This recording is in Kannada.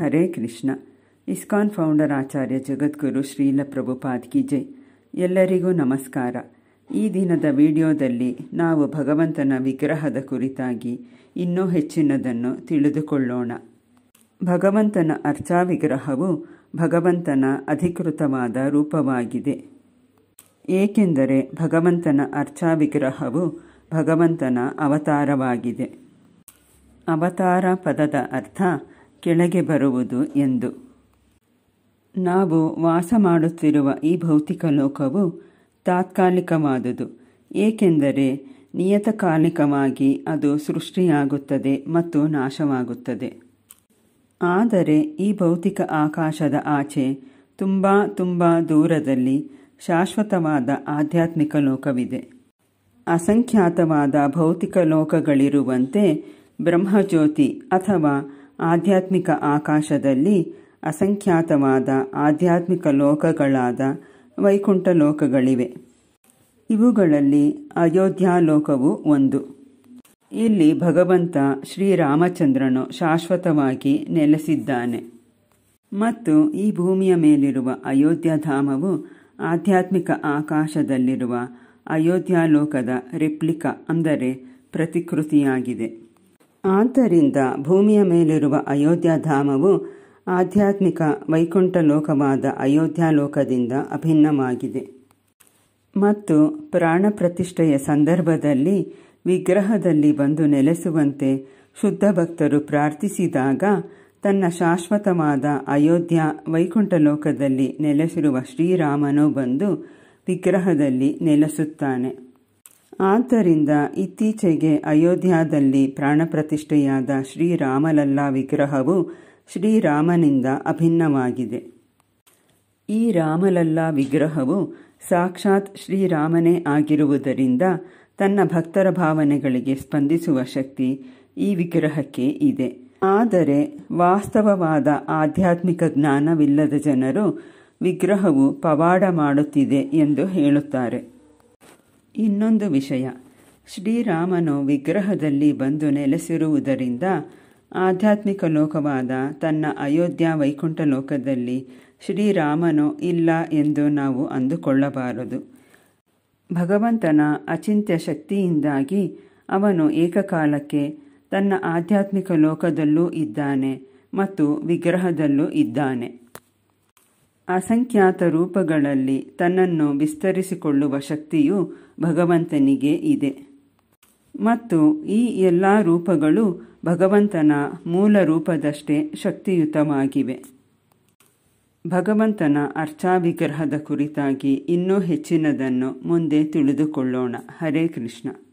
ಹರೇ ಕೃಷ್ಣ ಇಸ್ಕಾನ್ ಫೌಂಡರ್ ಆಚಾರ್ಯ ಜಗದ್ಗುರು ಶ್ರೀಲ ಪ್ರಭುಪಾದ್ ಕಿ ಜೈ ಎಲ್ಲರಿಗೂ ನಮಸ್ಕಾರ ಈ ದಿನದ ವಿಡಿಯೋದಲ್ಲಿ ನಾವು ಭಗವಂತನ ವಿಗ್ರಹದ ಕುರಿತಾಗಿ ಇನ್ನೂ ಹೆಚ್ಚಿನದನ್ನು ತಿಳಿದುಕೊಳ್ಳೋಣ ಭಗವಂತನ ಅರ್ಚಾ ವಿಗ್ರಹವು ಭಗವಂತನ ಅಧಿಕೃತವಾದ ರೂಪವಾಗಿದೆ ಏಕೆಂದರೆ ಭಗವಂತನ ಅರ್ಚಾ ವಿಗ್ರಹವು ಭಗವಂತನ ಅವತಾರವಾಗಿದೆ ಅವತಾರ ಪದದ ಅರ್ಥ ಕೆಳಗೆ ಬರುವುದು ಎಂದು ನಾವು ವಾಸ ಮಾಡುತ್ತಿರುವ ಈ ಭೌತಿಕ ಲೋಕವು ತಾತ್ಕಾಲಿಕವಾದುದು ಏಕೆಂದರೆ ನಿಯತಕಾಲಿಕವಾಗಿ ಅದು ಸೃಷ್ಟಿಯಾಗುತ್ತದೆ ಮತ್ತು ನಾಶವಾಗುತ್ತದೆ ಆದರೆ ಈ ಭೌತಿಕ ಆಕಾಶದ ಆಚೆ ತುಂಬ ತುಂಬ ದೂರದಲ್ಲಿ ಶಾಶ್ವತವಾದ ಆಧ್ಯಾತ್ಮಿಕ ಲೋಕವಿದೆ ಅಸಂಖ್ಯಾತವಾದ ಭೌತಿಕ ಲೋಕಗಳಿರುವಂತೆ ಬ್ರಹ್ಮಜ್ಯೋತಿ ಅಥವಾ ಆಧ್ಯಾತ್ಮಿಕ ಆಕಾಶದಲ್ಲಿ ಅಸಂಖ್ಯಾತವಾದ ಆಧ್ಯಾತ್ಮಿಕ ಲೋಕಗಳಾದ ವೈಕುಂಠ ಲೋಕಗಳಿವೆ ಇವುಗಳಲ್ಲಿ ಅಯೋಧ್ಯಾಲೋಕವು ಒಂದು ಇಲ್ಲಿ ಭಗವಂತ ಶ್ರೀರಾಮಚಂದ್ರನು ಶಾಶ್ವತವಾಗಿ ನೆಲೆಸಿದ್ದಾನೆ ಮತ್ತು ಈ ಭೂಮಿಯ ಮೇಲಿರುವ ಧಾಮವು ಆಧ್ಯಾತ್ಮಿಕ ಆಕಾಶದಲ್ಲಿರುವ ಲೋಕದ ರೆಪ್ಲಿಕಾ ಅಂದರೆ ಪ್ರತಿಕೃತಿಯಾಗಿದೆ ಆದ್ದರಿಂದ ಭೂಮಿಯ ಮೇಲಿರುವ ಅಯೋಧ್ಯಾಧಾಮವು ಆಧ್ಯಾತ್ಮಿಕ ವೈಕುಂಠ ಲೋಕವಾದ ಲೋಕದಿಂದ ಅಭಿನ್ನವಾಗಿದೆ ಮತ್ತು ಪ್ರಾಣ ಪ್ರತಿಷ್ಠೆಯ ಸಂದರ್ಭದಲ್ಲಿ ವಿಗ್ರಹದಲ್ಲಿ ಬಂದು ನೆಲೆಸುವಂತೆ ಶುದ್ಧ ಭಕ್ತರು ಪ್ರಾರ್ಥಿಸಿದಾಗ ತನ್ನ ಶಾಶ್ವತವಾದ ಅಯೋಧ್ಯ ವೈಕುಂಠ ಲೋಕದಲ್ಲಿ ನೆಲೆಸಿರುವ ಶ್ರೀರಾಮನು ಬಂದು ವಿಗ್ರಹದಲ್ಲಿ ನೆಲೆಸುತ್ತಾನೆ ಆದ್ದರಿಂದ ಇತ್ತೀಚೆಗೆ ಅಯೋಧ್ಯದಲ್ಲಿ ಪ್ರಾಣಪ್ರತಿಷ್ಠೆಯಾದ ಶ್ರೀರಾಮಲಲ್ಲಾ ವಿಗ್ರಹವು ಶ್ರೀರಾಮನಿಂದ ಅಭಿನ್ನವಾಗಿದೆ ಈ ರಾಮಲಲ್ಲಾ ವಿಗ್ರಹವು ಸಾಕ್ಷಾತ್ ಶ್ರೀರಾಮನೇ ಆಗಿರುವುದರಿಂದ ತನ್ನ ಭಕ್ತರ ಭಾವನೆಗಳಿಗೆ ಸ್ಪಂದಿಸುವ ಶಕ್ತಿ ಈ ವಿಗ್ರಹಕ್ಕೆ ಇದೆ ಆದರೆ ವಾಸ್ತವವಾದ ಆಧ್ಯಾತ್ಮಿಕ ಜ್ಞಾನವಿಲ್ಲದ ಜನರು ವಿಗ್ರಹವು ಪವಾಡ ಮಾಡುತ್ತಿದೆ ಎಂದು ಹೇಳುತ್ತಾರೆ ಇನ್ನೊಂದು ವಿಷಯ ಶ್ರೀರಾಮನು ವಿಗ್ರಹದಲ್ಲಿ ಬಂದು ನೆಲೆಸಿರುವುದರಿಂದ ಆಧ್ಯಾತ್ಮಿಕ ಲೋಕವಾದ ತನ್ನ ಅಯೋಧ್ಯ ವೈಕುಂಠ ಲೋಕದಲ್ಲಿ ಶ್ರೀರಾಮನು ಇಲ್ಲ ಎಂದು ನಾವು ಅಂದುಕೊಳ್ಳಬಾರದು ಭಗವಂತನ ಅಚಿಂತ್ಯ ಶಕ್ತಿಯಿಂದಾಗಿ ಅವನು ಏಕಕಾಲಕ್ಕೆ ತನ್ನ ಆಧ್ಯಾತ್ಮಿಕ ಲೋಕದಲ್ಲೂ ಇದ್ದಾನೆ ಮತ್ತು ವಿಗ್ರಹದಲ್ಲೂ ಇದ್ದಾನೆ ಅಸಂಖ್ಯಾತ ರೂಪಗಳಲ್ಲಿ ತನ್ನನ್ನು ವಿಸ್ತರಿಸಿಕೊಳ್ಳುವ ಶಕ್ತಿಯು ಭಗವಂತನಿಗೆ ಇದೆ ಮತ್ತು ಈ ಎಲ್ಲ ರೂಪಗಳು ಭಗವಂತನ ಮೂಲ ರೂಪದಷ್ಟೇ ಶಕ್ತಿಯುತವಾಗಿವೆ ಭಗವಂತನ ಅರ್ಚಾವಿಗ್ರಹದ ಕುರಿತಾಗಿ ಇನ್ನೂ ಹೆಚ್ಚಿನದನ್ನು ಮುಂದೆ ತಿಳಿದುಕೊಳ್ಳೋಣ ಹರೇ ಕೃಷ್ಣ